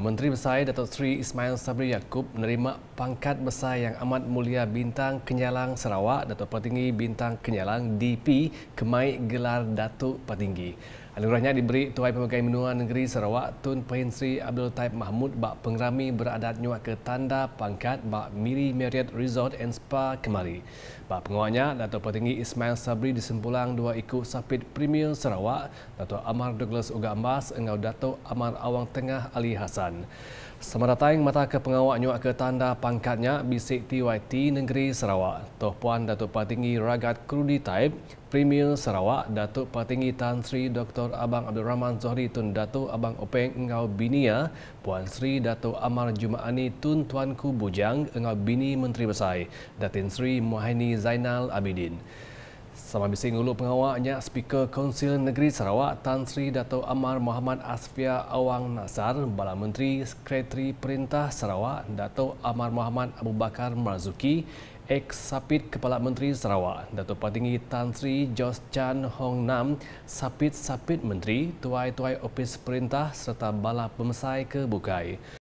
Menteri Besar Datuk Sri Ismail Sabri Yaakob menerima pangkat besar yang amat mulia Bintang Kenyalang Sarawak Dato' Patinggi Bintang Kenyalang DP Kemai Gelar Datuk Patinggi. Anugerahnya diberi Tuai Pemegang Menua Negeri Sarawak Tun Pahin Sri Abdul Taib Mahmud Bak Pengrami beradat nyuak ke tanda pangkat Bak Miri Marriott Resort and Spa kemari. Bak penguatnya, Datuk Pertinggi Ismail Sabri disempulang dua ikut sapit premium Sarawak, Dato' Amar Douglas Uga Ambas, engau Dato' Amar Awang Tengah Ali Hasan. Sama datang mata ke pengawak nyuak ke tanda pangkatnya BCTYT Negeri Sarawak. Toh Puan Datuk Pertinggi Ragat Krudi Taib Premier Sarawak Datuk Patinggi Tan Sri Dr. Abang Abdul Rahman Zohri Tun Datuk Abang Openg Engau Binia ya, Puan Sri Datuk Amar Jumaani Tun Tuanku Bujang Engau Bini Menteri Besai Datin Sri Muhaini Zainal Abidin sama bising ulu pengawaknya Speaker Konsil Negeri Sarawak Tan Sri Datuk Amar Muhammad Asfia Awang Nasar Bala Menteri Sekretari Perintah Sarawak Datuk Amar Muhammad Abu Bakar Marzuki ex-sapit Kepala Menteri Sarawak, Datuk Patinggi Tan Sri Jos Chan Hong Nam, sapit-sapit menteri, tuai-tuai opis perintah serta balap pemesai ke Bukai.